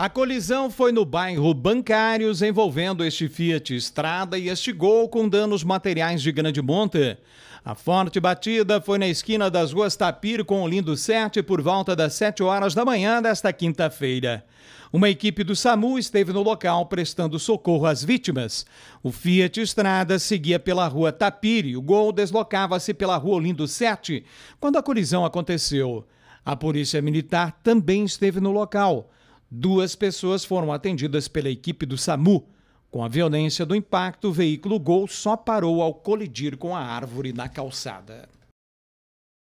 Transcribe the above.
A colisão foi no bairro Bancários, envolvendo este Fiat Estrada e este Gol com danos materiais de grande monta. A forte batida foi na esquina das ruas Tapir com o Lindo 7 por volta das 7 horas da manhã desta quinta-feira. Uma equipe do SAMU esteve no local prestando socorro às vítimas. O Fiat Estrada seguia pela rua Tapir e o Gol deslocava-se pela rua Lindo 7 quando a colisão aconteceu. A polícia militar também esteve no local. Duas pessoas foram atendidas pela equipe do SAMU. Com a violência do impacto, o veículo Gol só parou ao colidir com a árvore na calçada.